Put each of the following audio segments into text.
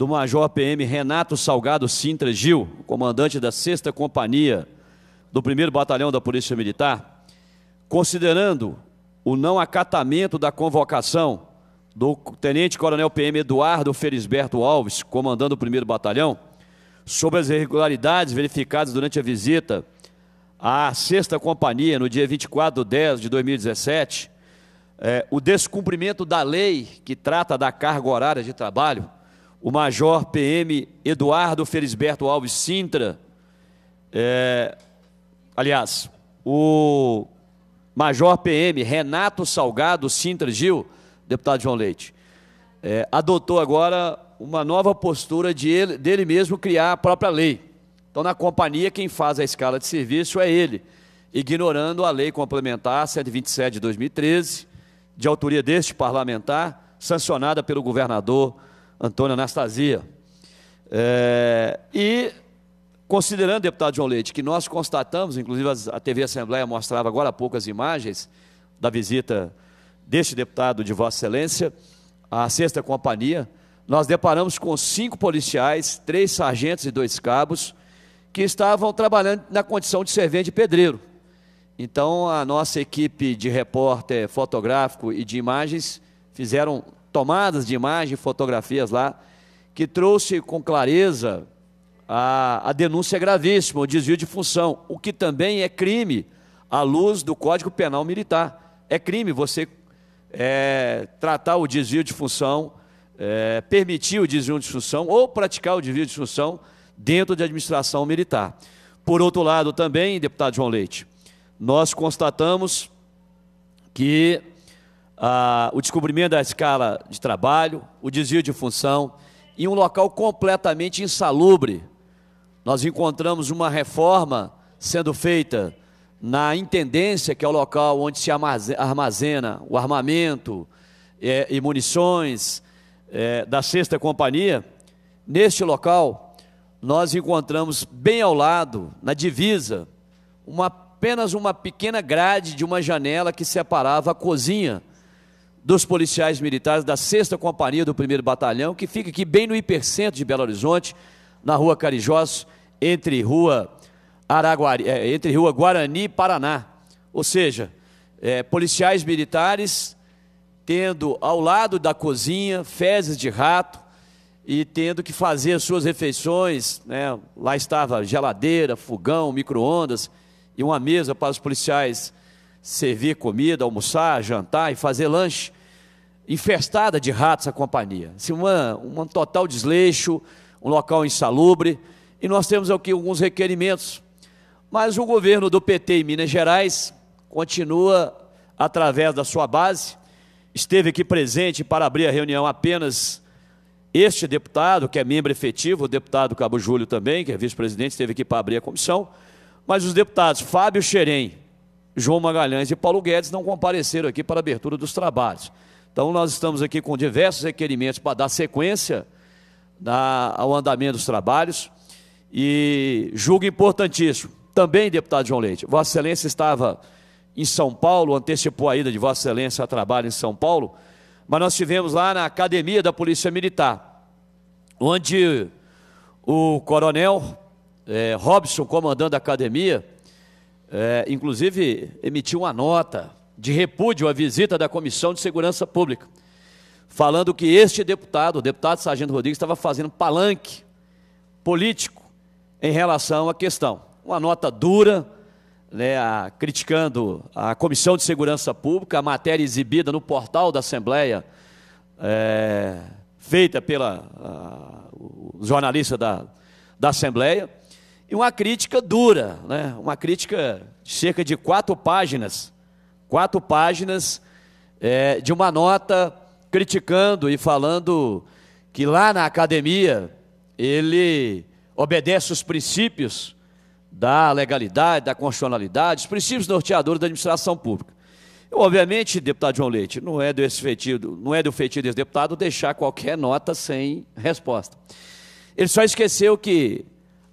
do Major PM Renato Salgado Sintra Gil, comandante da 6 Companhia do 1 Batalhão da Polícia Militar, considerando o não acatamento da convocação do Tenente Coronel PM Eduardo Felisberto Alves, comandando o 1 Batalhão, sobre as irregularidades verificadas durante a visita à 6 Companhia no dia 24 de 10 de 2017, é, eh, o descumprimento da lei que trata da carga horária de trabalho o Major PM Eduardo Felisberto Alves Sintra, é, aliás, o Major PM Renato Salgado Sintra Gil, deputado João Leite, é, adotou agora uma nova postura de ele, dele mesmo criar a própria lei. Então, na companhia, quem faz a escala de serviço é ele, ignorando a lei complementar 127 de 2013, de autoria deste parlamentar, sancionada pelo governador Antônio Anastasia. É, e, considerando, deputado João Leite, que nós constatamos, inclusive a TV Assembleia mostrava agora há pouco as imagens da visita deste deputado de Vossa Excelência à Sexta Companhia, nós deparamos com cinco policiais, três sargentos e dois cabos, que estavam trabalhando na condição de servente de pedreiro. Então, a nossa equipe de repórter fotográfico e de imagens fizeram tomadas de imagem, fotografias lá, que trouxe com clareza a, a denúncia é gravíssima, o desvio de função, o que também é crime à luz do Código Penal Militar. É crime você é, tratar o desvio de função, é, permitir o desvio de função ou praticar o desvio de função dentro de administração militar. Por outro lado, também, deputado João Leite, nós constatamos que ah, o descobrimento da escala de trabalho, o desvio de função, e um local completamente insalubre. Nós encontramos uma reforma sendo feita na intendência, que é o local onde se armazena o armamento é, e munições é, da sexta companhia. Neste local, nós encontramos bem ao lado, na divisa, uma, apenas uma pequena grade de uma janela que separava a cozinha dos policiais militares da 6 Companhia do 1 Batalhão, que fica aqui bem no hipercentro de Belo Horizonte, na Rua Carijós, entre Rua Araguari, é, entre Rua Guarani e Paraná. Ou seja, é, policiais militares tendo ao lado da cozinha fezes de rato e tendo que fazer as suas refeições, né? lá estava geladeira, fogão, micro-ondas e uma mesa para os policiais servir comida, almoçar, jantar e fazer lanche, infestada de ratos a companhia. Assim, uma, um total desleixo, um local insalubre. E nós temos aqui alguns requerimentos. Mas o governo do PT em Minas Gerais continua, através da sua base, esteve aqui presente para abrir a reunião apenas este deputado, que é membro efetivo, o deputado Cabo Júlio também, que é vice-presidente, esteve aqui para abrir a comissão, mas os deputados Fábio Xerém, João Magalhães e Paulo Guedes não compareceram aqui para a abertura dos trabalhos. Então, nós estamos aqui com diversos requerimentos para dar sequência na, ao andamento dos trabalhos e julgo importantíssimo. Também, deputado João Leite, Vossa Excelência estava em São Paulo, antecipou a ida de Vossa Excelência a trabalho em São Paulo, mas nós tivemos lá na academia da Polícia Militar, onde o coronel é, Robson, comandante da academia, é, inclusive emitiu uma nota de repúdio à visita da Comissão de Segurança Pública, falando que este deputado, o deputado Sargento Rodrigues, estava fazendo palanque político em relação à questão. Uma nota dura, né, a, criticando a Comissão de Segurança Pública, a matéria exibida no portal da Assembleia, é, feita pela jornalista da, da Assembleia, e uma crítica dura, né? uma crítica de cerca de quatro páginas, quatro páginas é, de uma nota criticando e falando que lá na academia ele obedece os princípios da legalidade, da constitucionalidade, os princípios norteadores da administração pública. Eu, obviamente, deputado João Leite, não é do feitio, não é do feitio desse deputado deixar qualquer nota sem resposta. Ele só esqueceu que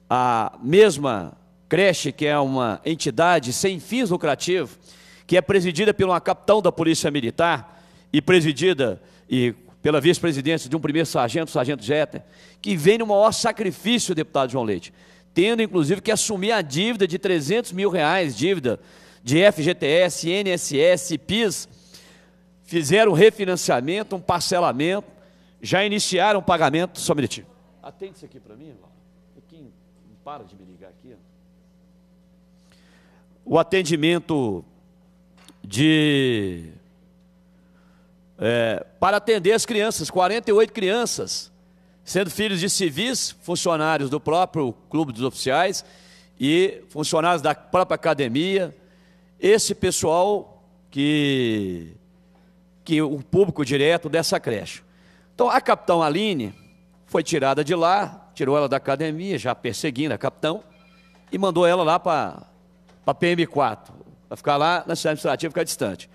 a mesma creche, que é uma entidade sem fins lucrativos, que é presidida por uma capitão da Polícia Militar e presidida e pela vice-presidência de um primeiro sargento, sargento Jeter, que vem no maior sacrifício, deputado João Leite, tendo inclusive que assumir a dívida de 300 mil reais, dívida de FGTS, INSS, PIS, fizeram refinanciamento, um parcelamento, já iniciaram o pagamento, só um minutinho. Atende isso aqui para mim, irmão para de me ligar aqui. O atendimento de. É, para atender as crianças, 48 crianças, sendo filhos de civis, funcionários do próprio Clube dos Oficiais e funcionários da própria academia. Esse pessoal que, que o público direto dessa creche. Então, a capitão Aline foi tirada de lá, tirou ela da academia, já perseguindo a capitão, e mandou ela lá para a PM4, para ficar lá na cidade administrativa, ficar distante.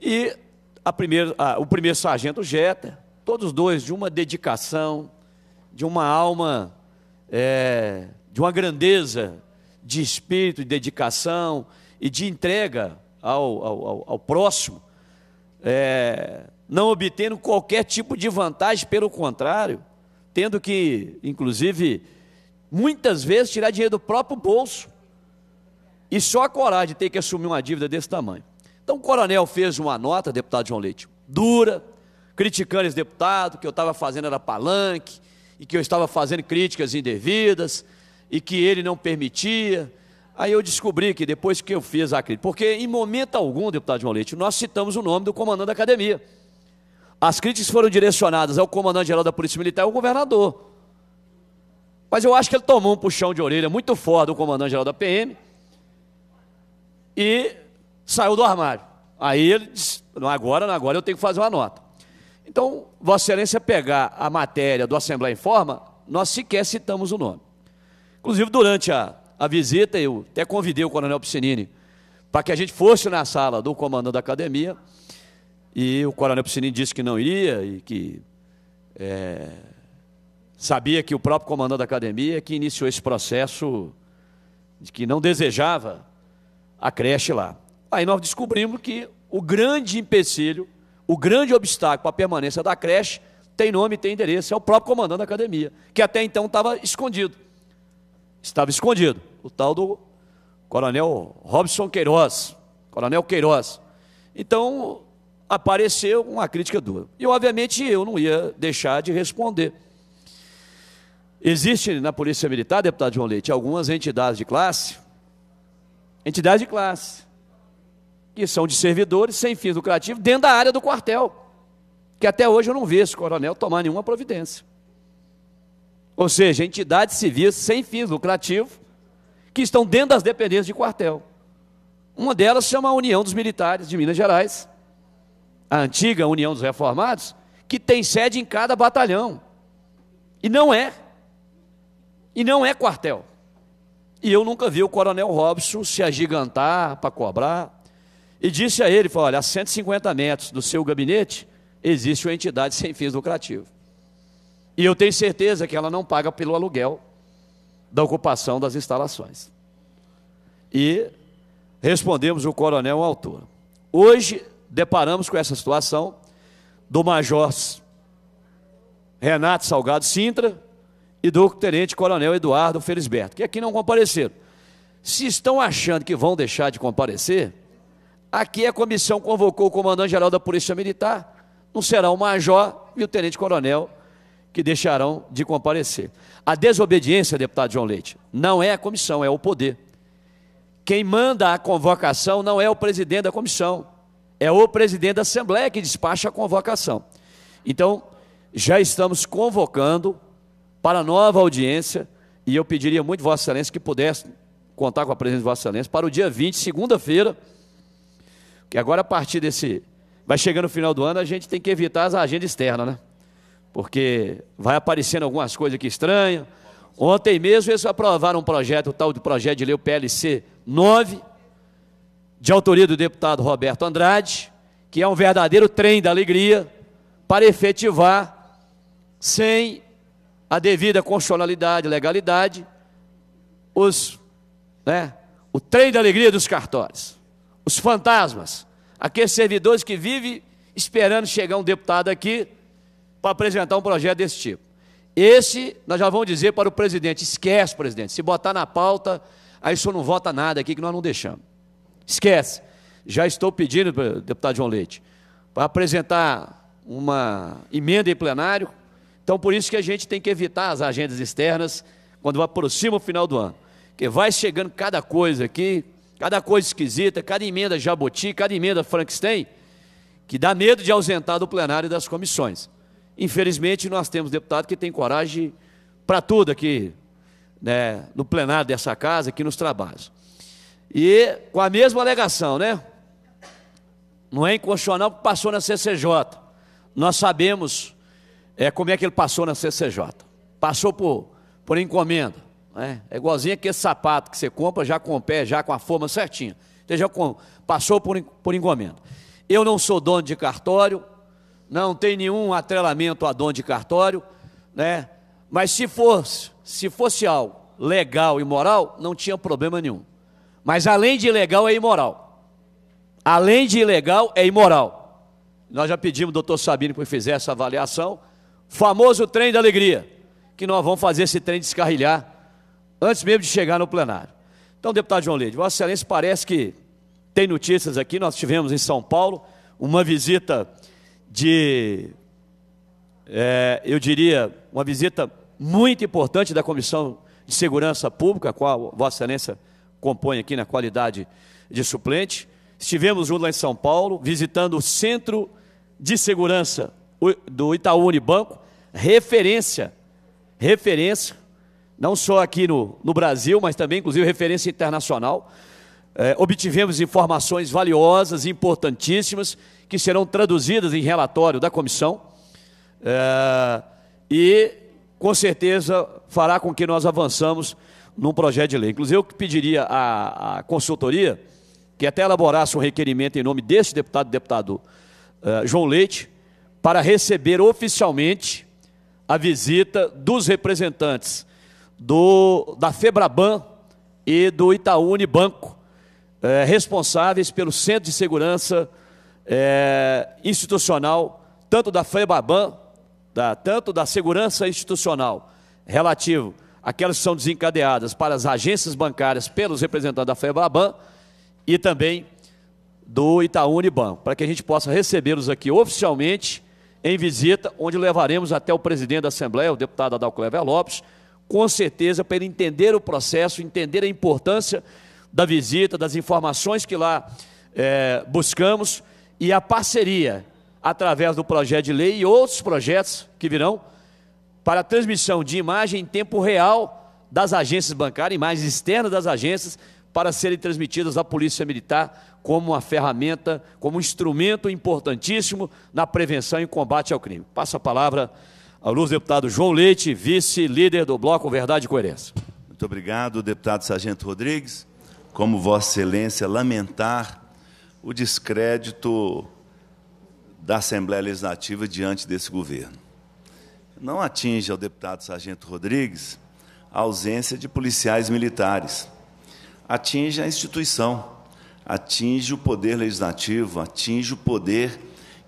E a primeira, a, o primeiro sargento Jeta, todos dois de uma dedicação, de uma alma, é, de uma grandeza de espírito, de dedicação e de entrega ao, ao, ao próximo, é, não obtendo qualquer tipo de vantagem, pelo contrário, tendo que, inclusive, muitas vezes tirar dinheiro do próprio bolso. E só a coragem de ter que assumir uma dívida desse tamanho. Então o coronel fez uma nota, deputado João Leite, dura, criticando esse deputado, que eu estava fazendo era palanque, e que eu estava fazendo críticas indevidas, e que ele não permitia. Aí eu descobri que depois que eu fiz a crítica, porque em momento algum, deputado João Leite, nós citamos o nome do comandante da academia. As críticas foram direcionadas ao comandante-geral da Polícia Militar e ao governador. Mas eu acho que ele tomou um puxão de orelha muito forte do comandante-geral da PM e saiu do armário. Aí ele disse, não agora, não agora, eu tenho que fazer uma nota. Então, Vossa Excelência pegar a matéria do Assembleia em Forma, nós sequer citamos o nome. Inclusive, durante a, a visita, eu até convidei o coronel Piscinini para que a gente fosse na sala do comandante da academia e o coronel Piscinini disse que não iria e que é, sabia que o próprio comandante da academia é que iniciou esse processo de que não desejava a creche lá. Aí nós descobrimos que o grande empecilho, o grande obstáculo para a permanência da creche tem nome e tem endereço, é o próprio comandante da academia, que até então estava escondido. Estava escondido. O tal do coronel Robson Queiroz. Coronel Queiroz. Então, apareceu uma crítica dura. E, obviamente, eu não ia deixar de responder. Existe na Polícia Militar, deputado João Leite, algumas entidades de classe, entidades de classe, que são de servidores sem fins lucrativos dentro da área do quartel, que até hoje eu não vi esse coronel tomar nenhuma providência. Ou seja, entidades civis sem fins lucrativos que estão dentro das dependências de quartel. Uma delas chama a União dos Militares de Minas Gerais, a antiga União dos Reformados, que tem sede em cada batalhão. E não é. E não é quartel. E eu nunca vi o coronel Robson se agigantar para cobrar. E disse a ele: falou, olha, a 150 metros do seu gabinete existe uma entidade sem fins lucrativos. E eu tenho certeza que ela não paga pelo aluguel da ocupação das instalações. E respondemos o coronel à autor. Hoje deparamos com essa situação do Major Renato Salgado Sintra e do Tenente Coronel Eduardo Felisberto, que aqui não compareceram. Se estão achando que vão deixar de comparecer, aqui a comissão convocou o comandante-geral da Polícia Militar, não será o major e o tenente-coronel que deixarão de comparecer. A desobediência, deputado João Leite, não é a comissão, é o poder. Quem manda a convocação não é o presidente da comissão, é o presidente da Assembleia que despacha a convocação. Então, já estamos convocando para nova audiência, e eu pediria muito, Vossa Excelência, que pudesse contar com a presença de Vossa Excelência para o dia 20, segunda-feira, que agora a partir desse. Vai chegando o final do ano, a gente tem que evitar as agendas externas, né? Porque vai aparecendo algumas coisas aqui estranhas. Ontem mesmo eles aprovaram um projeto, o tal de projeto de lei, o PLC 9, de autoria do deputado Roberto Andrade, que é um verdadeiro trem da alegria, para efetivar, sem a devida constitucionalidade e legalidade, os, né, o trem da alegria dos cartórios, os fantasmas, aqueles servidores que vivem esperando chegar um deputado aqui para apresentar um projeto desse tipo. Esse, nós já vamos dizer para o presidente: esquece, presidente, se botar na pauta, aí o senhor não vota nada aqui que nós não deixamos. Esquece. Já estou pedindo, deputado João Leite, para apresentar uma emenda em plenário. Então, por isso que a gente tem que evitar as agendas externas quando aproxima o final do ano. Porque vai chegando cada coisa aqui, cada coisa esquisita, cada emenda Jaboti, cada emenda Frankenstein, que dá medo de ausentar do plenário e das comissões. Infelizmente, nós temos deputado que tem coragem para tudo aqui, né, no plenário dessa casa, aqui nos trabalhos. E com a mesma alegação, né? Não é inconstitucional porque passou na CCJ. Nós sabemos é, como é que ele passou na CCJ. Passou por, por encomenda. Né? É igualzinho aquele sapato que você compra já com o pé, já com a forma certinha. Então, já com, passou por, por encomenda. Eu não sou dono de cartório, não tenho nenhum atrelamento a dono de cartório, né? Mas se fosse, se fosse algo legal e moral, não tinha problema nenhum. Mas além de ilegal, é imoral. Além de ilegal, é imoral. Nós já pedimos ao doutor Sabino que fizesse essa avaliação. Famoso trem da alegria, que nós vamos fazer esse trem descarrilhar antes mesmo de chegar no plenário. Então, deputado João Leite, Vossa Excelência parece que tem notícias aqui. Nós tivemos em São Paulo uma visita de, é, eu diria, uma visita muito importante da Comissão de Segurança Pública, a qual Vossa Excelência compõe aqui na qualidade de suplente. Estivemos juntos lá em São Paulo, visitando o Centro de Segurança do Itaú Unibanco, referência, referência, não só aqui no, no Brasil, mas também, inclusive, referência internacional. É, obtivemos informações valiosas, importantíssimas, que serão traduzidas em relatório da comissão. É, e, com certeza, fará com que nós avançamos num projeto de lei. Inclusive, eu pediria à, à consultoria que até elaborasse um requerimento em nome deste deputado, deputado uh, João Leite, para receber oficialmente a visita dos representantes do, da Febraban e do Itaú Unibanco, eh, responsáveis pelo Centro de Segurança eh, Institucional, tanto da Febraban, da, tanto da Segurança Institucional relativo aquelas que são desencadeadas para as agências bancárias pelos representantes da FEBABAN e também do Itaú Uniban, para que a gente possa recebê-los aqui oficialmente em visita, onde levaremos até o presidente da Assembleia, o deputado Adalclever Lopes, com certeza para ele entender o processo, entender a importância da visita, das informações que lá é, buscamos e a parceria através do projeto de lei e outros projetos que virão para a transmissão de imagem em tempo real das agências bancárias, imagens externas das agências, para serem transmitidas à Polícia Militar como uma ferramenta, como um instrumento importantíssimo na prevenção e combate ao crime. Passo a palavra ao luz deputado João Leite, vice-líder do Bloco Verdade e Coerência. Muito obrigado, deputado Sargento Rodrigues. Como Vossa Excelência, lamentar o descrédito da Assembleia Legislativa diante desse governo não atinge ao deputado Sargento Rodrigues a ausência de policiais militares. Atinge a instituição, atinge o poder legislativo, atinge o poder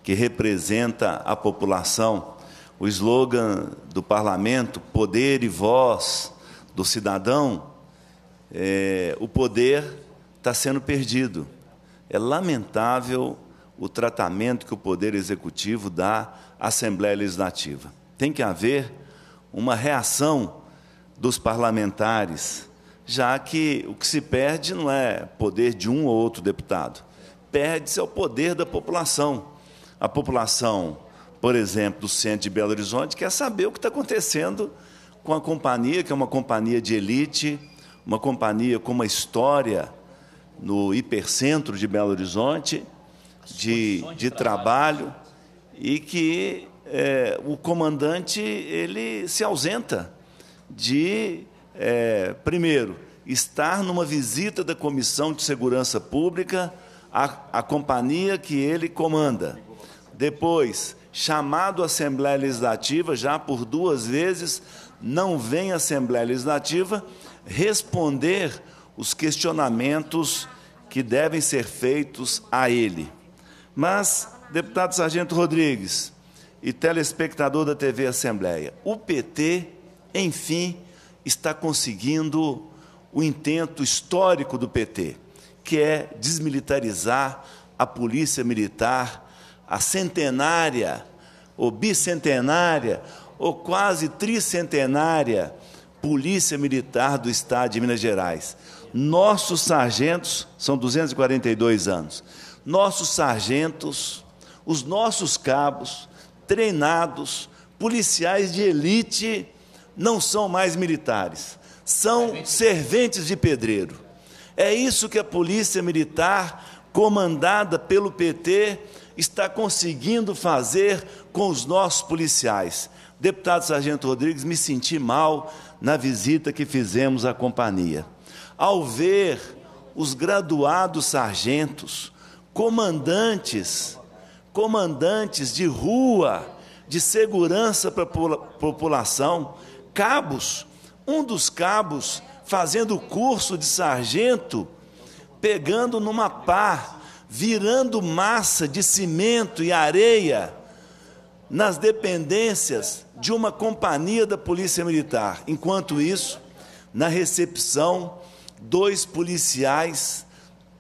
que representa a população. O slogan do parlamento, poder e voz do cidadão, é, o poder está sendo perdido. É lamentável o tratamento que o Poder Executivo dá à Assembleia Legislativa tem que haver uma reação dos parlamentares, já que o que se perde não é poder de um ou outro deputado, perde-se é o poder da população. A população, por exemplo, do centro de Belo Horizonte, quer saber o que está acontecendo com a companhia, que é uma companhia de elite, uma companhia com uma história no hipercentro de Belo Horizonte, de, de trabalho, e que é, o comandante ele se ausenta de, é, primeiro, estar numa visita da Comissão de Segurança Pública à, à companhia que ele comanda. Depois, chamado à Assembleia Legislativa, já por duas vezes, não vem à Assembleia Legislativa responder os questionamentos que devem ser feitos a ele. Mas, deputado Sargento Rodrigues, e telespectador da TV Assembleia. O PT, enfim, está conseguindo o intento histórico do PT, que é desmilitarizar a polícia militar, a centenária, ou bicentenária, ou quase tricentenária polícia militar do Estado de Minas Gerais. Nossos sargentos, são 242 anos, nossos sargentos, os nossos cabos, treinados, policiais de elite, não são mais militares, são serventes de pedreiro. É isso que a polícia militar, comandada pelo PT, está conseguindo fazer com os nossos policiais. Deputado Sargento Rodrigues, me senti mal na visita que fizemos à companhia. Ao ver os graduados sargentos, comandantes comandantes de rua, de segurança para a população, cabos, um dos cabos fazendo curso de sargento, pegando numa pá, virando massa de cimento e areia nas dependências de uma companhia da Polícia Militar. Enquanto isso, na recepção, dois policiais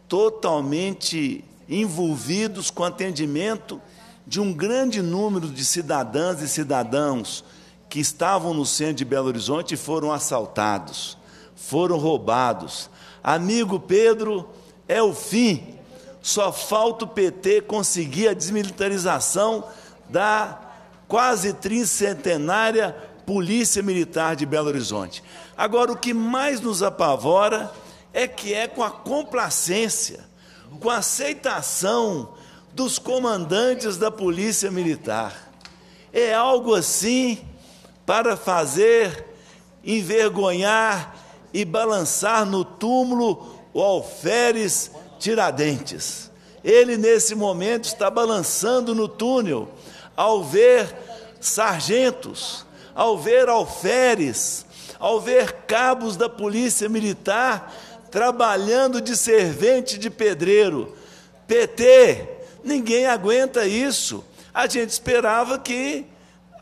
totalmente envolvidos com atendimento de um grande número de cidadãs e cidadãos que estavam no centro de Belo Horizonte e foram assaltados, foram roubados. Amigo Pedro, é o fim. Só falta o PT conseguir a desmilitarização da quase tricentenária Polícia Militar de Belo Horizonte. Agora, o que mais nos apavora é que é com a complacência com a aceitação dos comandantes da Polícia Militar. É algo assim para fazer envergonhar e balançar no túmulo o alferes Tiradentes. Ele, nesse momento, está balançando no túnel ao ver sargentos, ao ver alferes, ao ver cabos da Polícia Militar trabalhando de servente de pedreiro. PT, ninguém aguenta isso. A gente esperava que,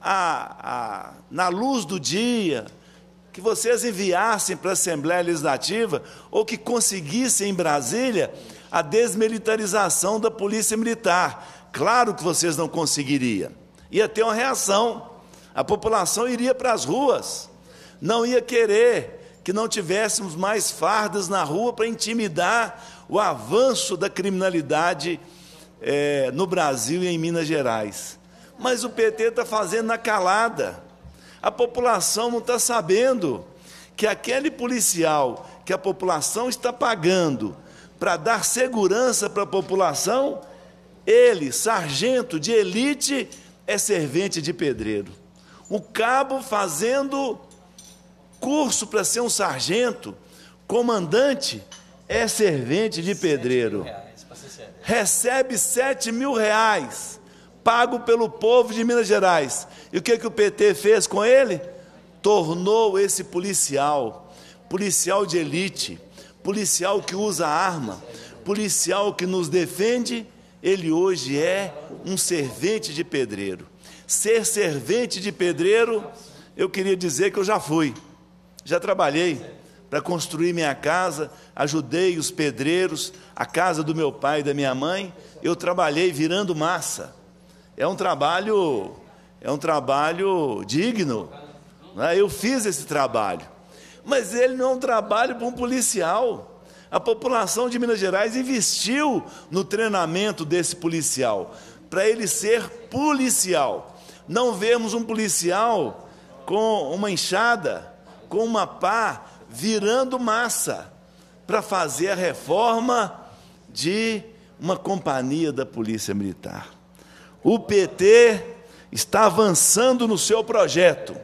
a, a, na luz do dia, que vocês enviassem para a Assembleia Legislativa ou que conseguissem em Brasília a desmilitarização da Polícia Militar. Claro que vocês não conseguiriam. Ia ter uma reação. A população iria para as ruas, não ia querer que não tivéssemos mais fardas na rua para intimidar o avanço da criminalidade é, no Brasil e em Minas Gerais. Mas o PT está fazendo na calada. A população não está sabendo que aquele policial que a população está pagando para dar segurança para a população, ele, sargento de elite, é servente de pedreiro. O cabo fazendo curso para ser um sargento, comandante, é servente de pedreiro. Recebe 7 mil reais, pago pelo povo de Minas Gerais. E o que, que o PT fez com ele? Tornou esse policial, policial de elite, policial que usa arma, policial que nos defende, ele hoje é um servente de pedreiro. Ser servente de pedreiro, eu queria dizer que eu já fui. Já trabalhei para construir minha casa, ajudei os pedreiros, a casa do meu pai e da minha mãe. Eu trabalhei virando massa. É um trabalho, é um trabalho digno. É? Eu fiz esse trabalho. Mas ele não é um trabalho para um policial. A população de Minas Gerais investiu no treinamento desse policial, para ele ser policial. Não vemos um policial com uma enxada, com uma pá virando massa para fazer a reforma de uma companhia da Polícia Militar. O PT está avançando no seu projeto.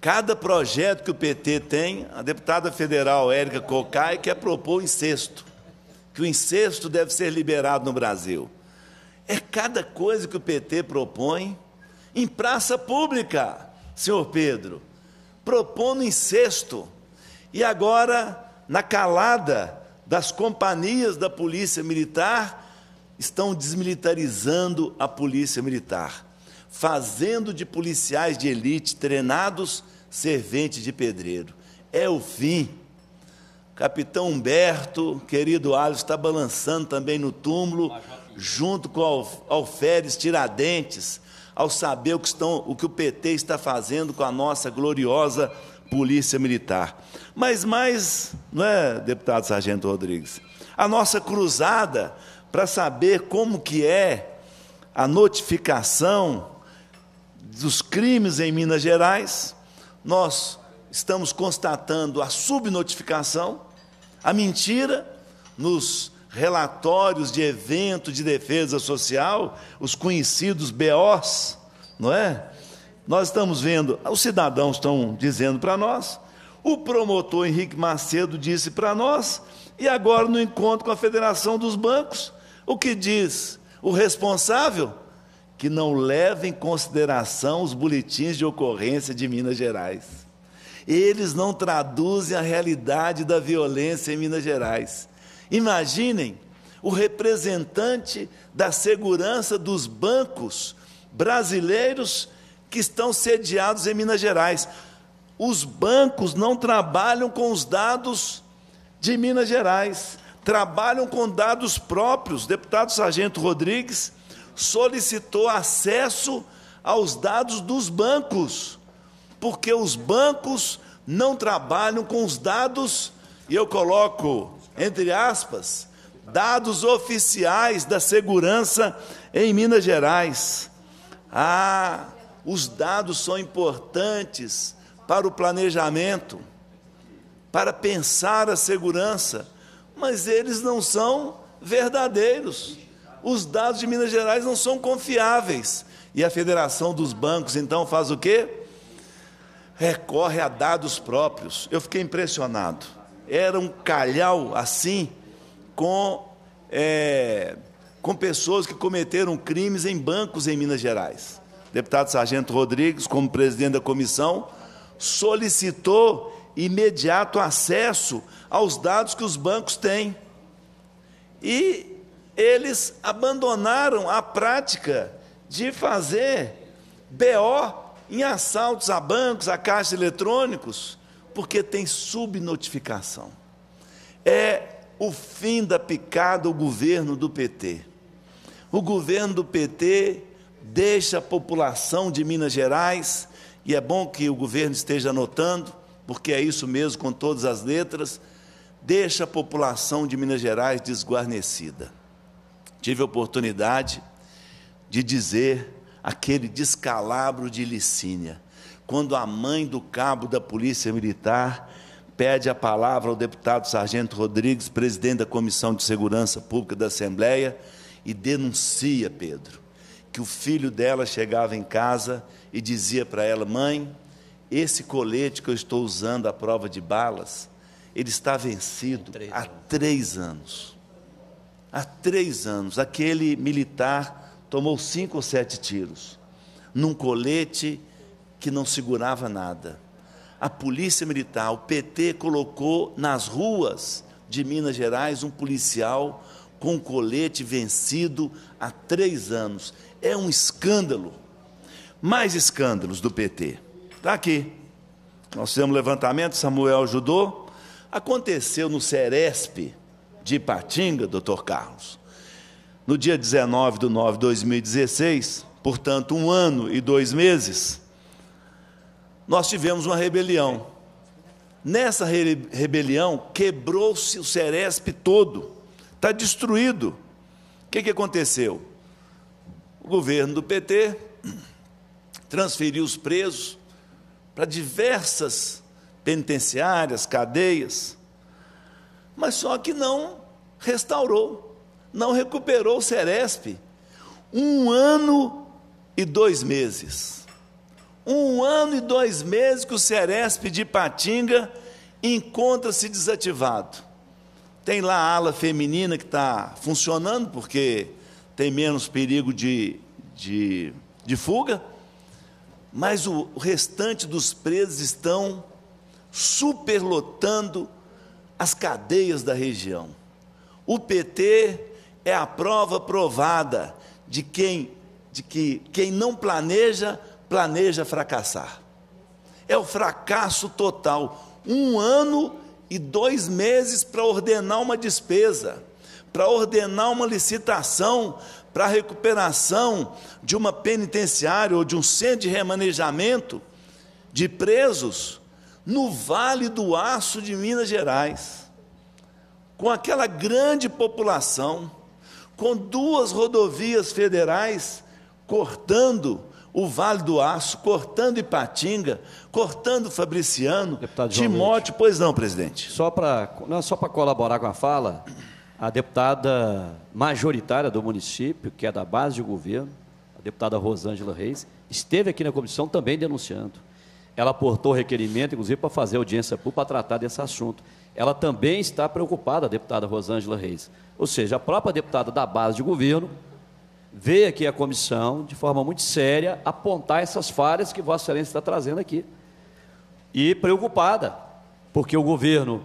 Cada projeto que o PT tem, a deputada federal Érica Cocai quer propor o incesto, que o incesto deve ser liberado no Brasil. É cada coisa que o PT propõe em praça pública, senhor Pedro propondo incesto. E agora, na calada das companhias da polícia militar, estão desmilitarizando a polícia militar, fazendo de policiais de elite treinados serventes de pedreiro. É o fim. Capitão Humberto, querido Alves está balançando também no túmulo, junto com Alferes Tiradentes, ao saber o que, estão, o que o PT está fazendo com a nossa gloriosa polícia militar. Mas mais, não é, deputado Sargento Rodrigues, a nossa cruzada para saber como que é a notificação dos crimes em Minas Gerais, nós estamos constatando a subnotificação, a mentira nos relatórios de evento de defesa social, os conhecidos BOs, não é? Nós estamos vendo, os cidadãos estão dizendo para nós, o promotor Henrique Macedo disse para nós, e agora no encontro com a Federação dos Bancos, o que diz o responsável? Que não leva em consideração os boletins de ocorrência de Minas Gerais. Eles não traduzem a realidade da violência em Minas Gerais. Imaginem o representante da segurança dos bancos brasileiros que estão sediados em Minas Gerais. Os bancos não trabalham com os dados de Minas Gerais, trabalham com dados próprios. deputado Sargento Rodrigues solicitou acesso aos dados dos bancos, porque os bancos não trabalham com os dados, e eu coloco entre aspas, dados oficiais da segurança em Minas Gerais. Ah, os dados são importantes para o planejamento, para pensar a segurança, mas eles não são verdadeiros. Os dados de Minas Gerais não são confiáveis. E a Federação dos Bancos então faz o quê? Recorre a dados próprios. Eu fiquei impressionado era um calhau assim com, é, com pessoas que cometeram crimes em bancos em Minas Gerais. O deputado Sargento Rodrigues, como presidente da comissão, solicitou imediato acesso aos dados que os bancos têm. E eles abandonaram a prática de fazer BO em assaltos a bancos, a caixas eletrônicos, porque tem subnotificação. É o fim da picada o governo do PT. O governo do PT deixa a população de Minas Gerais, e é bom que o governo esteja anotando, porque é isso mesmo com todas as letras, deixa a população de Minas Gerais desguarnecida. Tive a oportunidade de dizer aquele descalabro de Licínia quando a mãe do cabo da Polícia Militar pede a palavra ao deputado Sargento Rodrigues, presidente da Comissão de Segurança Pública da Assembleia, e denuncia, Pedro, que o filho dela chegava em casa e dizia para ela: Mãe, esse colete que eu estou usando à prova de balas, ele está vencido três há três anos. Há três anos, aquele militar tomou cinco ou sete tiros num colete que não segurava nada. A polícia militar, o PT, colocou nas ruas de Minas Gerais um policial com colete vencido há três anos. É um escândalo. Mais escândalos do PT. Está aqui. Nós fizemos levantamento, Samuel ajudou. Aconteceu no Ceresp de Ipatinga, doutor Carlos, no dia 19 de 9 de 2016, portanto, um ano e dois meses, nós tivemos uma rebelião. Nessa re rebelião, quebrou-se o Ceresp todo, está destruído. O que, que aconteceu? O governo do PT transferiu os presos para diversas penitenciárias, cadeias, mas só que não restaurou, não recuperou o Ceresp. Um ano e dois meses um ano e dois meses que o Ceresp de Patinga encontra-se desativado. Tem lá a ala feminina que está funcionando, porque tem menos perigo de, de, de fuga, mas o restante dos presos estão superlotando as cadeias da região. O PT é a prova provada de quem de que quem não planeja planeja fracassar. É o fracasso total. Um ano e dois meses para ordenar uma despesa, para ordenar uma licitação, para a recuperação de uma penitenciária ou de um centro de remanejamento de presos no Vale do Aço de Minas Gerais, com aquela grande população, com duas rodovias federais cortando o Vale do Aço, cortando Ipatinga, cortando Fabriciano, Deputado Timóteo, pois não, presidente. Só para não só para colaborar com a fala, a deputada majoritária do município, que é da base do governo, a deputada Rosângela Reis, esteve aqui na comissão também denunciando. Ela aportou requerimento, inclusive, para fazer audiência pública para tratar desse assunto. Ela também está preocupada, a deputada Rosângela Reis. Ou seja, a própria deputada da base de governo ver aqui a comissão, de forma muito séria, apontar essas falhas que Vossa Excelência está trazendo aqui. E preocupada, porque o governo,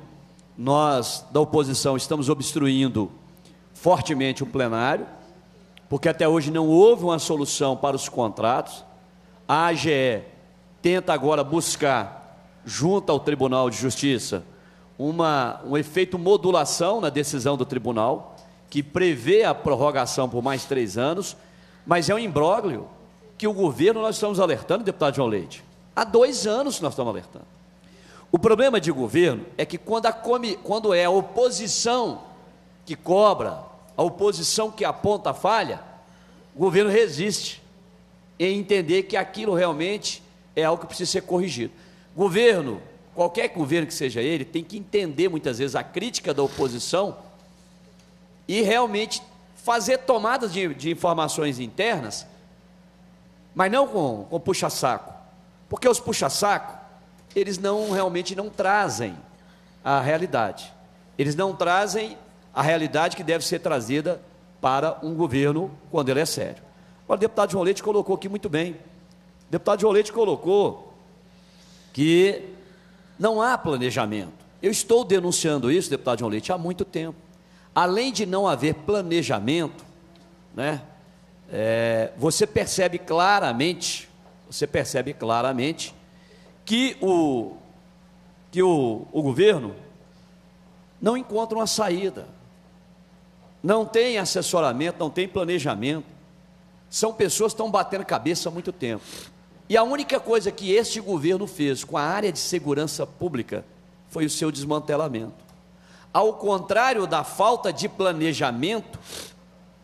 nós da oposição, estamos obstruindo fortemente o plenário, porque até hoje não houve uma solução para os contratos. A AGE tenta agora buscar, junto ao Tribunal de Justiça, uma, um efeito modulação na decisão do tribunal que prevê a prorrogação por mais três anos, mas é um imbróglio que o governo, nós estamos alertando, deputado João Leite, há dois anos nós estamos alertando. O problema de governo é que quando, a quando é a oposição que cobra, a oposição que aponta a falha, o governo resiste em entender que aquilo realmente é algo que precisa ser corrigido. Governo, qualquer governo que seja ele, tem que entender muitas vezes a crítica da oposição e realmente fazer tomadas de, de informações internas, mas não com, com puxa-saco, porque os puxa-saco, eles não realmente não trazem a realidade, eles não trazem a realidade que deve ser trazida para um governo quando ele é sério. Agora, o deputado João Leite colocou aqui muito bem, o deputado João Leite colocou que não há planejamento, eu estou denunciando isso, deputado João Leite, há muito tempo além de não haver planejamento, né, é, você percebe claramente, você percebe claramente que o, que o, o governo não encontra uma saída, não tem assessoramento, não tem planejamento, são pessoas que estão batendo cabeça há muito tempo. E a única coisa que este governo fez com a área de segurança pública foi o seu desmantelamento ao contrário da falta de planejamento,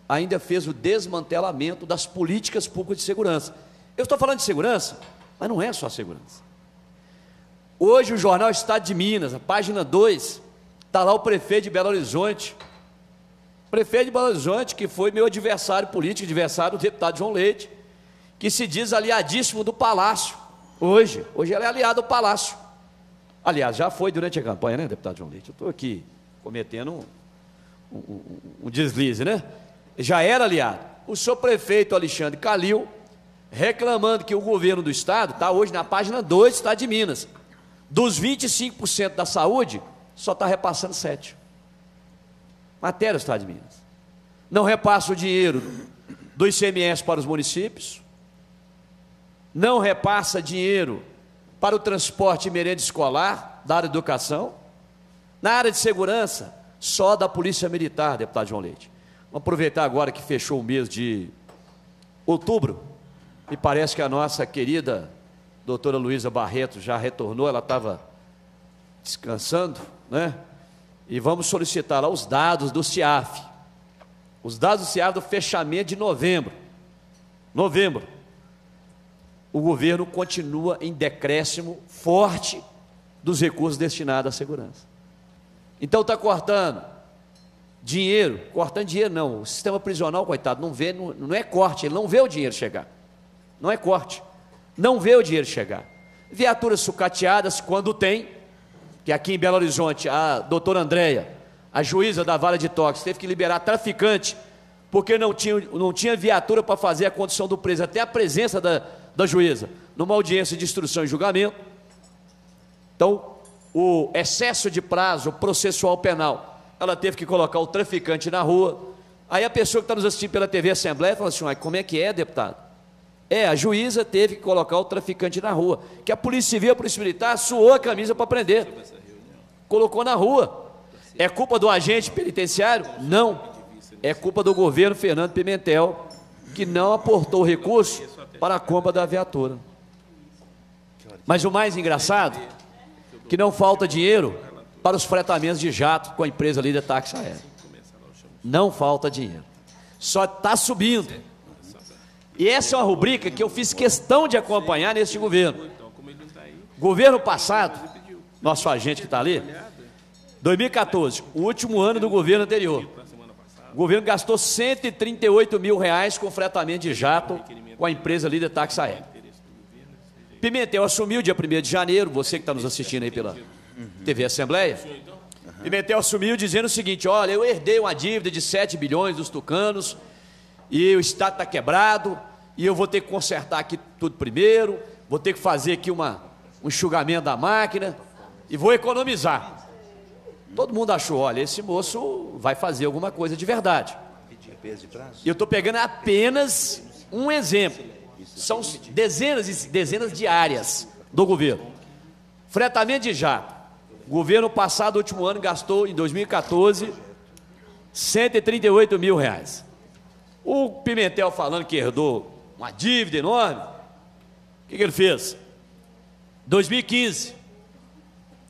ainda fez o desmantelamento das políticas públicas de segurança. Eu estou falando de segurança, mas não é só segurança. Hoje o jornal Estado de Minas, a página 2, está lá o prefeito de Belo Horizonte. Prefeito de Belo Horizonte, que foi meu adversário político, adversário do deputado João Leite, que se diz aliadíssimo do Palácio. Hoje, hoje ele é aliado ao Palácio. Aliás, já foi durante a campanha, né, deputado João Leite? Eu estou aqui cometendo um, um, um deslize, né? Já era aliado. O seu prefeito Alexandre Calil, reclamando que o governo do estado, está hoje na página 2 do estado de Minas, dos 25% da saúde, só está repassando 7%. Matéria do estado de Minas. Não repassa o dinheiro do ICMS para os municípios, não repassa dinheiro para o transporte e merenda escolar, da área de educação, na área de segurança, só da Polícia Militar, deputado João Leite. Vamos aproveitar agora que fechou o mês de outubro. e parece que a nossa querida doutora Luísa Barreto já retornou, ela estava descansando, né? E vamos solicitar lá os dados do CIAF. Os dados do CIAF do fechamento de novembro. Novembro. O governo continua em decréscimo forte dos recursos destinados à segurança. Então está cortando dinheiro, cortando dinheiro não, o sistema prisional, coitado, não vê, não, não é corte, ele não vê o dinheiro chegar. Não é corte, não vê o dinheiro chegar. Viaturas sucateadas, quando tem, que aqui em Belo Horizonte, a doutora Andréia, a juíza da Vale de Tox, teve que liberar traficante, porque não tinha, não tinha viatura para fazer a condição do preso, até a presença da, da juíza, numa audiência de instrução e julgamento. Então, o excesso de prazo processual penal. Ela teve que colocar o traficante na rua. Aí a pessoa que está nos assistindo pela TV Assembleia fala assim: como é que é, deputado? É, a juíza teve que colocar o traficante na rua. Que a Polícia Civil, a Polícia Militar, suou a camisa para prender. Colocou na rua. É culpa do agente penitenciário? Não. É culpa do governo Fernando Pimentel, que não aportou recurso para a compra da viatura. Mas o mais engraçado que não falta dinheiro para os fretamentos de jato com a empresa líder táxi aéreo. Não falta dinheiro. Só está subindo. E essa é uma rubrica que eu fiz questão de acompanhar neste governo. Governo passado, nosso agente que está ali, 2014, o último ano do governo anterior. O governo gastou 138 mil reais com fretamento de jato com a empresa líder táxi aéreo. Pimentel assumiu dia 1 de janeiro, você que está nos assistindo aí pela uhum. TV Assembleia. Então. Uhum. Pimentel assumiu dizendo o seguinte: olha, eu herdei uma dívida de 7 bilhões dos tucanos, e o Estado está quebrado, e eu vou ter que consertar aqui tudo primeiro, vou ter que fazer aqui uma, um enxugamento da máquina, e vou economizar. Todo mundo achou: olha, esse moço vai fazer alguma coisa de verdade. E eu estou pegando apenas um exemplo. São dezenas e dezenas de áreas do governo. Fretamento de jato. O governo passado, último ano, gastou em 2014 138 mil reais. O Pimentel falando que herdou uma dívida enorme. O que, que ele fez? 2015,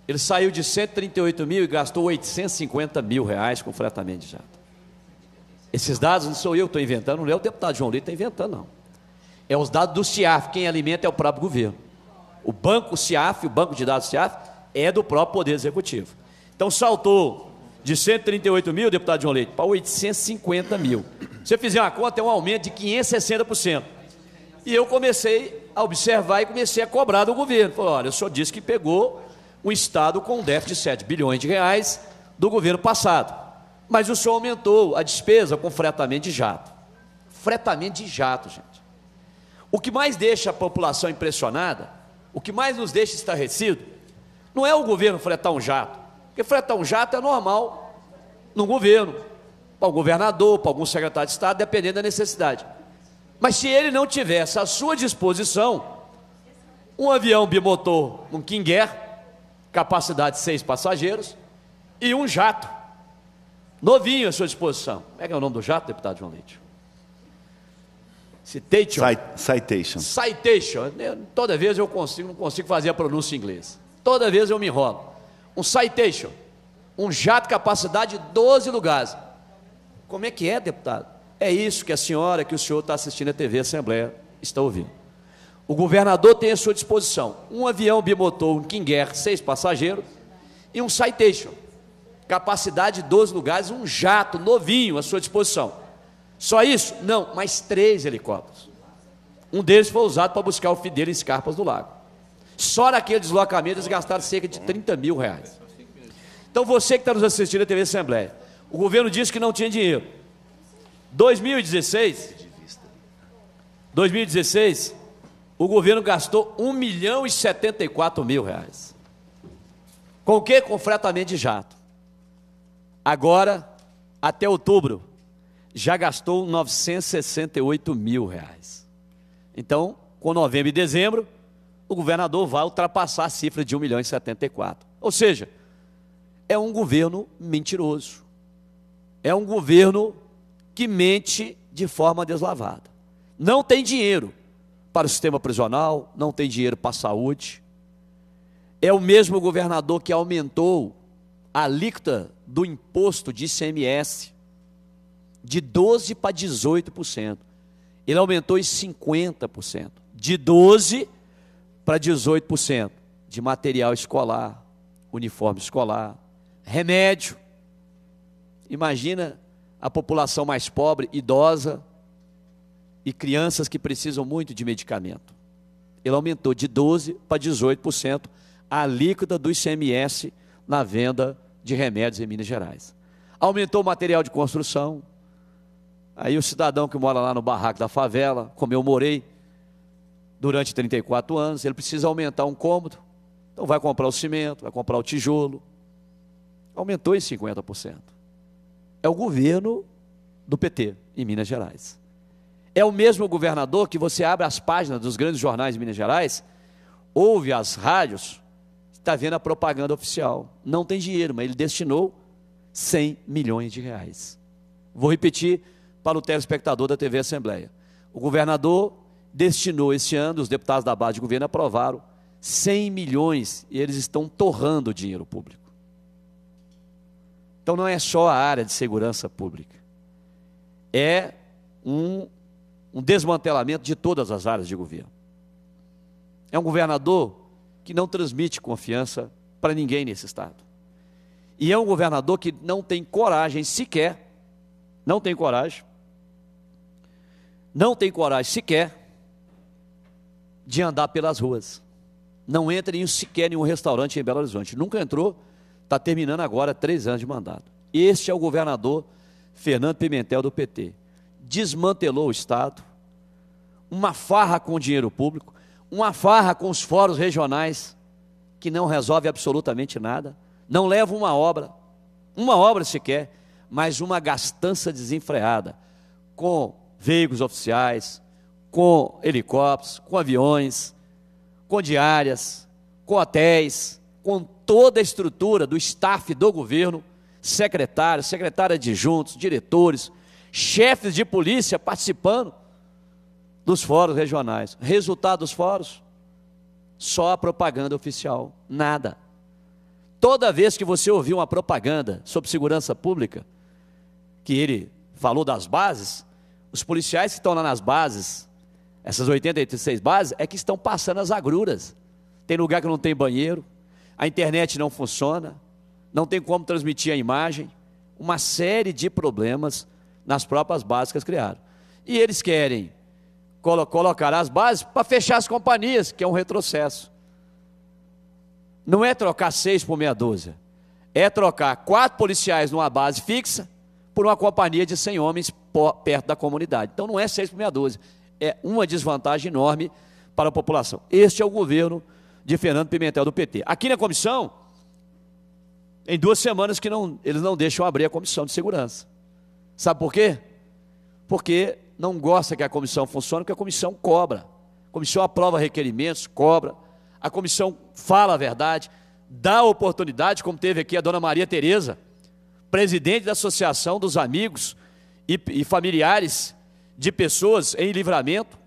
ele saiu de 138 mil e gastou 850 mil reais com fretamento de jato. Esses dados não sou eu que estou inventando, não é o deputado João Lito que está inventando, não. É os dados do CIAF, quem alimenta é o próprio governo. O banco CIAF, o banco de dados CIAF, é do próprio Poder Executivo. Então saltou de 138 mil, deputado João Leite, para 850 mil. Se você fizer uma conta, é um aumento de 560%. E eu comecei a observar e comecei a cobrar do governo. Falei, olha, o senhor disse que pegou o Estado com um déficit de 7 bilhões de reais do governo passado. Mas o senhor aumentou a despesa com fretamento de jato. Fretamento de jato, gente. O que mais deixa a população impressionada, o que mais nos deixa estarrecido, não é o governo fretar um jato. Porque fretar um jato é normal no governo, para o governador, para algum secretário de Estado, dependendo da necessidade. Mas se ele não tivesse à sua disposição um avião bimotor, um King Air, capacidade de seis passageiros, e um jato, novinho à sua disposição. Como é que é o nome do jato, deputado João Leite? Citation. Citation. Citation. Toda vez eu consigo, não consigo fazer a pronúncia em inglês. Toda vez eu me enrolo. Um citation. Um jato capacidade de 12 lugares. Como é que é, deputado? É isso que a senhora, que o senhor está assistindo à TV Assembleia, está ouvindo. O governador tem à sua disposição um avião bimotor, um King Air, seis passageiros, e um Citation. Capacidade de 12 lugares, um jato novinho à sua disposição. Só isso? Não, Mais três helicópteros. Um deles foi usado para buscar o filho em Escarpas do Lago. Só naquele deslocamento eles gastaram cerca de 30 mil reais. Então você que está nos assistindo à TV Assembleia, o governo disse que não tinha dinheiro. 2016, 2016, o governo gastou 1 milhão e 74 mil reais. Com o que? Com fretamento de jato. Agora, até outubro, já gastou 968 mil reais. Então, com novembro e dezembro, o governador vai ultrapassar a cifra de 1 milhão e 74. Ou seja, é um governo mentiroso. É um governo que mente de forma deslavada. Não tem dinheiro para o sistema prisional, não tem dinheiro para a saúde. É o mesmo governador que aumentou a alíquota do imposto de ICMS de 12% para 18%. Ele aumentou em 50%, de 12% para 18%, de material escolar, uniforme escolar, remédio. Imagina a população mais pobre, idosa e crianças que precisam muito de medicamento. Ele aumentou de 12% para 18% a alíquota do ICMS na venda de remédios em Minas Gerais. Aumentou o material de construção, Aí o cidadão que mora lá no barraco da favela, como eu morei durante 34 anos, ele precisa aumentar um cômodo. Então vai comprar o cimento, vai comprar o tijolo. Aumentou em 50%. É o governo do PT em Minas Gerais. É o mesmo governador que você abre as páginas dos grandes jornais de Minas Gerais, ouve as rádios, está vendo a propaganda oficial. Não tem dinheiro, mas ele destinou 100 milhões de reais. Vou repetir para o telespectador da TV Assembleia. O governador destinou este ano, os deputados da base de governo aprovaram 100 milhões e eles estão torrando o dinheiro público. Então não é só a área de segurança pública, é um, um desmantelamento de todas as áreas de governo. É um governador que não transmite confiança para ninguém nesse Estado. E é um governador que não tem coragem sequer, não tem coragem, não tem coragem sequer de andar pelas ruas. Não entra em sequer nenhum restaurante em Belo Horizonte. Nunca entrou, está terminando agora três anos de mandato. Este é o governador Fernando Pimentel do PT. Desmantelou o Estado, uma farra com o dinheiro público, uma farra com os fóruns regionais, que não resolve absolutamente nada, não leva uma obra, uma obra sequer, mas uma gastança desenfreada, com veículos oficiais, com helicópteros, com aviões, com diárias, com hotéis, com toda a estrutura do staff do governo, secretários, secretários adjuntos, diretores, chefes de polícia participando dos fóruns regionais. Resultado dos fóruns? Só a propaganda oficial, nada. Toda vez que você ouviu uma propaganda sobre segurança pública, que ele falou das bases, os policiais que estão lá nas bases, essas 86 bases, é que estão passando as agruras. Tem lugar que não tem banheiro, a internet não funciona, não tem como transmitir a imagem, uma série de problemas nas próprias bases que eles criaram. E eles querem colo colocar as bases para fechar as companhias, que é um retrocesso. Não é trocar seis por meia dúzia, é trocar quatro policiais numa base fixa por uma companhia de 100 homens perto da comunidade. Então não é 6 por meia é uma desvantagem enorme para a população. Este é o governo de Fernando Pimentel do PT. Aqui na comissão, em duas semanas que não, eles não deixam abrir a comissão de segurança. Sabe por quê? Porque não gosta que a comissão funcione, porque a comissão cobra. A comissão aprova requerimentos, cobra. A comissão fala a verdade, dá oportunidade, como teve aqui a dona Maria Tereza, presidente da Associação dos Amigos e, e familiares de pessoas em livramento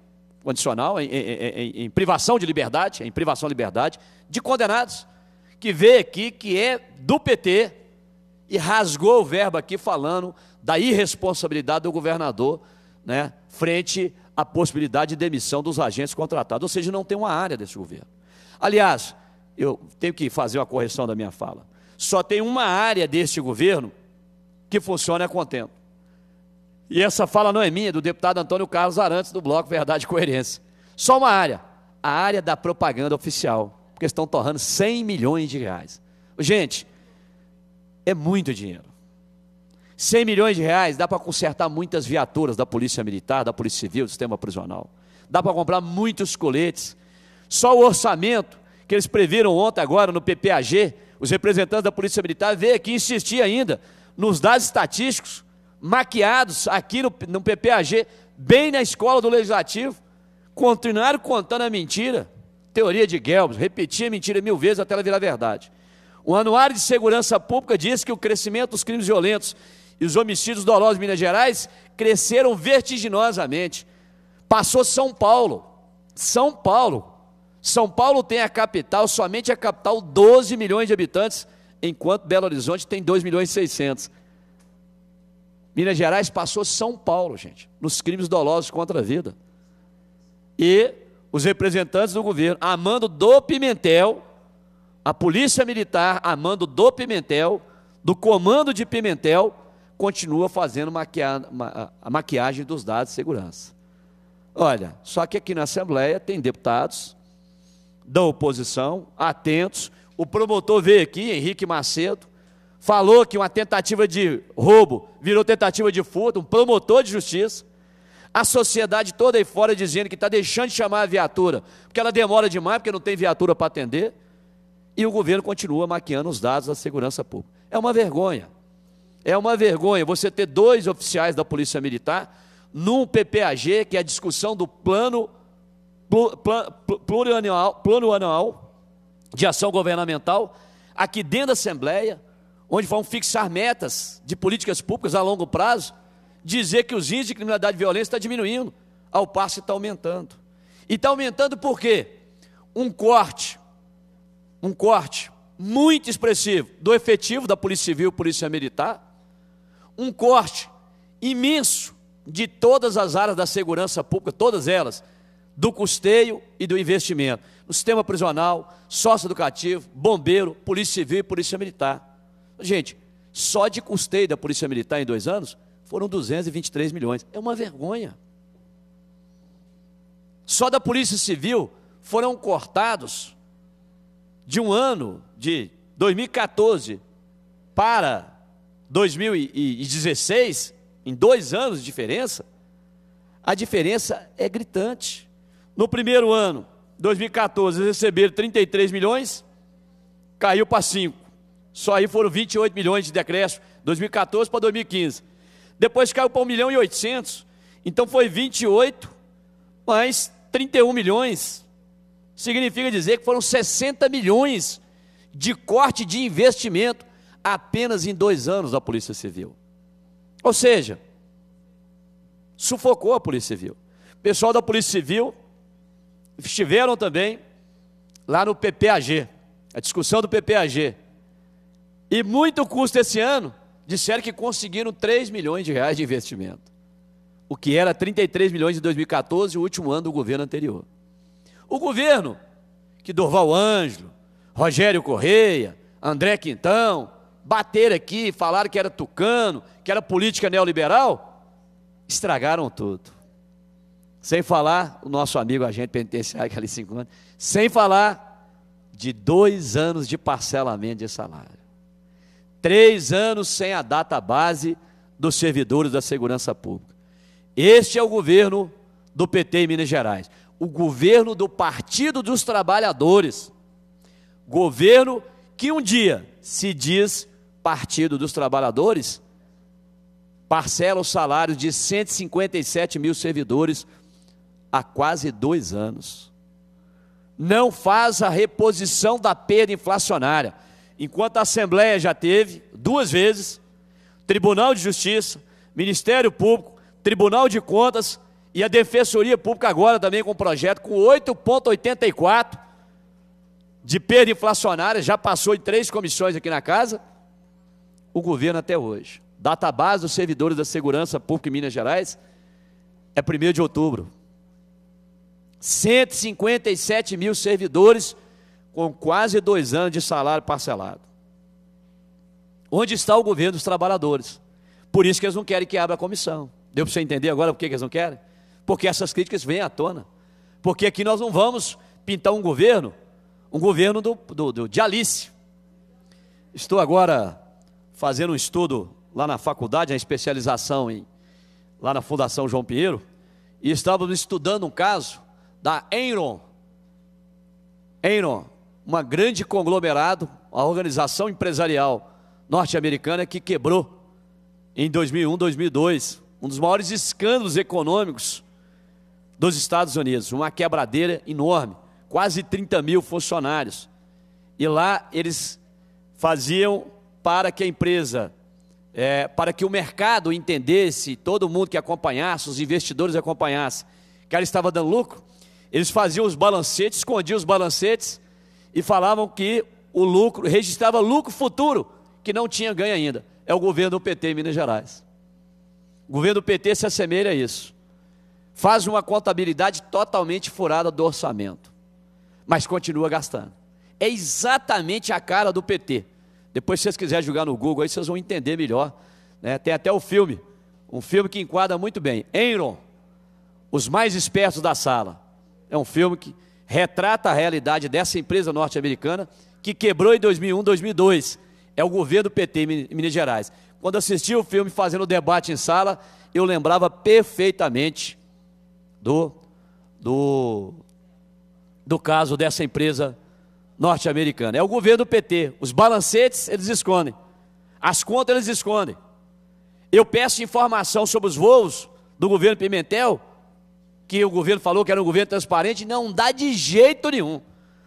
condicional, em, em, em, em, privação de liberdade, em privação de liberdade, de condenados, que vê aqui que é do PT e rasgou o verbo aqui falando da irresponsabilidade do governador, né, frente à possibilidade de demissão dos agentes contratados, ou seja, não tem uma área desse governo. Aliás, eu tenho que fazer uma correção da minha fala. Só tem uma área deste governo que funciona a contento e essa fala não é minha, é do deputado Antônio Carlos Arantes, do Bloco Verdade e Coerência. Só uma área, a área da propaganda oficial, porque estão torrando 100 milhões de reais. Gente, é muito dinheiro. 100 milhões de reais dá para consertar muitas viaturas da Polícia Militar, da Polícia Civil, do sistema prisional. Dá para comprar muitos coletes. Só o orçamento que eles previram ontem, agora no PPAG, os representantes da Polícia Militar veio aqui insistir ainda nos dados estatísticos maquiados aqui no, no PPAG, bem na escola do Legislativo, continuaram contando a mentira, teoria de Gelbs, repetir a mentira mil vezes até ela virar verdade. O Anuário de Segurança Pública diz que o crescimento dos crimes violentos e os homicídios dolosos em Minas Gerais cresceram vertiginosamente. Passou São Paulo. São Paulo. São Paulo tem a capital, somente a capital, 12 milhões de habitantes, enquanto Belo Horizonte tem 2 milhões e 600. Minas Gerais passou São Paulo, gente, nos crimes dolosos contra a vida. E os representantes do governo, Amando do Pimentel, a polícia militar, Amando do Pimentel, do comando de Pimentel, continua fazendo maquia ma a maquiagem dos dados de segurança. Olha, só que aqui na Assembleia tem deputados da oposição, atentos. O promotor veio aqui, Henrique Macedo, falou que uma tentativa de roubo virou tentativa de furto, um promotor de justiça. A sociedade toda aí fora dizendo que está deixando de chamar a viatura, porque ela demora demais, porque não tem viatura para atender. E o governo continua maquiando os dados da segurança pública. É uma vergonha. É uma vergonha você ter dois oficiais da Polícia Militar num PPAG, que é a discussão do plano plurianual, anual de ação governamental, aqui dentro da Assembleia, onde vão fixar metas de políticas públicas a longo prazo, dizer que os índices de criminalidade e violência estão diminuindo, ao passo que está aumentando. E está aumentando por quê? Um corte, um corte muito expressivo do efetivo da Polícia Civil e Polícia Militar, um corte imenso de todas as áreas da segurança pública, todas elas, do custeio e do investimento, no sistema prisional, sócio-educativo, bombeiro, polícia civil e polícia militar. Gente, só de custeio da Polícia Militar em dois anos foram 223 milhões. É uma vergonha. Só da Polícia Civil foram cortados de um ano, de 2014 para 2016, em dois anos de diferença, a diferença é gritante. No primeiro ano, 2014, receberam 33 milhões, caiu para 5. Só aí foram 28 milhões de decréscimo, 2014 para 2015. Depois caiu para 1 milhão e 800. Então foi 28 mais 31 milhões. Significa dizer que foram 60 milhões de corte de investimento apenas em dois anos da Polícia Civil. Ou seja, sufocou a Polícia Civil. O pessoal da Polícia Civil estiveram também lá no PPAG, a discussão do PPAG. E muito custo esse ano, disseram que conseguiram 3 milhões de reais de investimento. O que era 33 milhões em 2014, o último ano do governo anterior. O governo, que Dorval Ângelo, Rogério Correia, André Quintão, bateram aqui, falaram que era tucano, que era política neoliberal, estragaram tudo. Sem falar o nosso amigo agente penitenciário, que é ali cinco anos, sem falar de dois anos de parcelamento de salário três anos sem a data base dos servidores da segurança pública. Este é o governo do PT em Minas Gerais. O governo do Partido dos Trabalhadores. Governo que um dia se diz Partido dos Trabalhadores, parcela o salário de 157 mil servidores há quase dois anos. Não faz a reposição da perda inflacionária enquanto a Assembleia já teve duas vezes, Tribunal de Justiça, Ministério Público, Tribunal de Contas e a Defensoria Pública agora também com um projeto com 8,84 de perda inflacionária, já passou de três comissões aqui na casa, o governo até hoje. Data base dos servidores da segurança pública em Minas Gerais é 1 de outubro. 157 mil servidores com quase dois anos de salário parcelado. Onde está o governo dos trabalhadores? Por isso que eles não querem que abra a comissão. Deu para você entender agora por que eles não querem? Porque essas críticas vêm à tona. Porque aqui nós não vamos pintar um governo, um governo do, do, do de Alice. Estou agora fazendo um estudo lá na faculdade, a especialização em, lá na Fundação João Pinheiro, e estávamos estudando um caso da Enron. Enron, uma grande conglomerado, a organização empresarial norte-americana que quebrou em 2001, 2002, um dos maiores escândalos econômicos dos Estados Unidos, uma quebradeira enorme, quase 30 mil funcionários. E lá eles faziam para que a empresa, é, para que o mercado entendesse, todo mundo que acompanhasse, os investidores acompanhassem, que ela estava dando lucro, eles faziam os balancetes, escondiam os balancetes e falavam que o lucro, registrava lucro futuro, que não tinha ganho ainda. É o governo do PT em Minas Gerais. O governo do PT se assemelha a isso. Faz uma contabilidade totalmente furada do orçamento, mas continua gastando. É exatamente a cara do PT. Depois, se vocês quiserem jogar no Google, aí vocês vão entender melhor. Né? Tem até o filme, um filme que enquadra muito bem. Enron, Os Mais Espertos da Sala. É um filme que retrata a realidade dessa empresa norte-americana que quebrou em 2001, 2002. É o governo PT em Minas Gerais. Quando assisti o filme fazendo o debate em sala, eu lembrava perfeitamente do, do, do caso dessa empresa norte-americana. É o governo PT. Os balancetes eles escondem. As contas eles escondem. Eu peço informação sobre os voos do governo Pimentel, que o governo falou que era um governo transparente, não dá de jeito nenhum.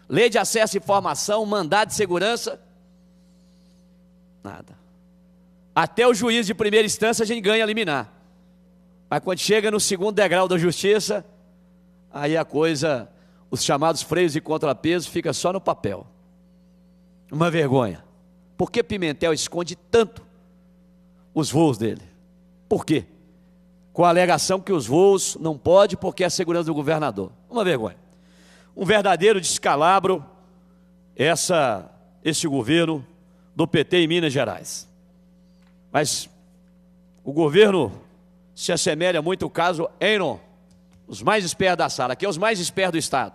Lei de acesso à informação, mandado de segurança, nada. Até o juiz de primeira instância a gente ganha liminar. Mas quando chega no segundo degrau da justiça, aí a coisa, os chamados freios e contrapesos fica só no papel. Uma vergonha. Por que Pimentel esconde tanto os voos dele? Por quê? com a alegação que os voos não pode porque é a segurança do governador. Uma vergonha. Um verdadeiro descalabro essa este governo do PT em Minas Gerais. Mas o governo se assemelha muito ao caso Enron, os mais espertos da sala, que é os mais espertos do estado.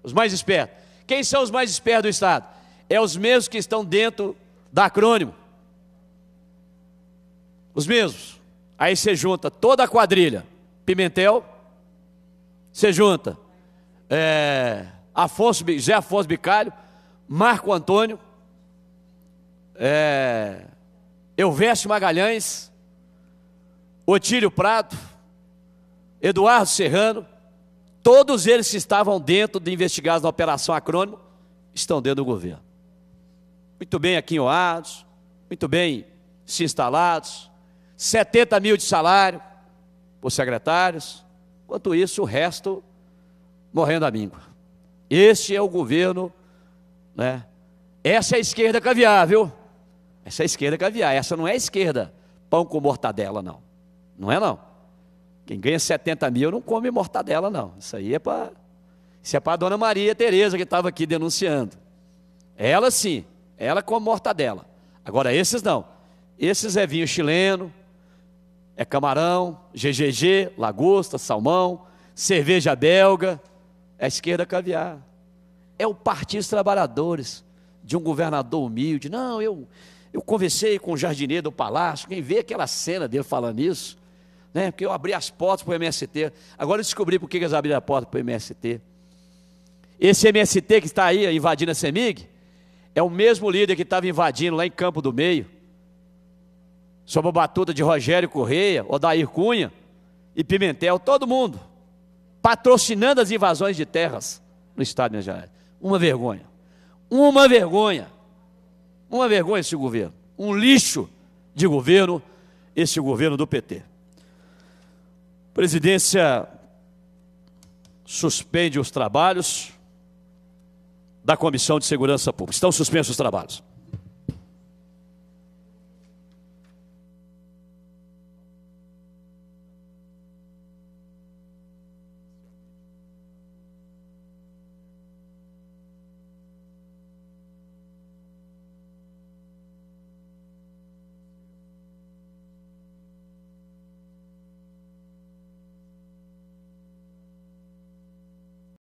Os mais espertos. Quem são os mais espertos do estado? É os mesmos que estão dentro da acrônimo. Os mesmos. Aí você junta toda a quadrilha. Pimentel, você junta é, Afonso, Zé Afonso Bicalho, Marco Antônio, é, Elveste Magalhães, Otílio Prado, Eduardo Serrano, todos eles que estavam dentro de investigados na Operação Acrônimo, estão dentro do governo. Muito bem aqui em Oados, muito bem se instalados, 70 mil de salário para os secretários, enquanto isso o resto morrendo a míngua. Este é o governo, né? Essa é a esquerda caviar, viu? Essa é a esquerda caviar, essa não é a esquerda pão com mortadela, não. Não é não. Quem ganha 70 mil não come mortadela, não. Isso aí é para. Isso é para a dona Maria Tereza que estava aqui denunciando. Ela sim, ela come mortadela. Agora esses não. Esses é vinho chileno, é camarão, GGG, lagosta, salmão, cerveja belga, é esquerda caviar. É o Partido dos Trabalhadores, de um governador humilde. Não, eu, eu conversei com o jardineiro do palácio, quem vê aquela cena dele falando isso, né? porque eu abri as portas para o MST. Agora eu descobri por que eles abriram a porta para o MST. Esse MST que está aí invadindo a CEMIG é o mesmo líder que estava invadindo lá em Campo do Meio sob a batuta de Rogério Correia, Odair Cunha e Pimentel, todo mundo patrocinando as invasões de terras no estado de Minas Gerais. Uma vergonha. Uma vergonha. Uma vergonha esse governo. Um lixo de governo esse governo do PT. Presidência suspende os trabalhos da Comissão de Segurança Pública. Estão suspensos os trabalhos.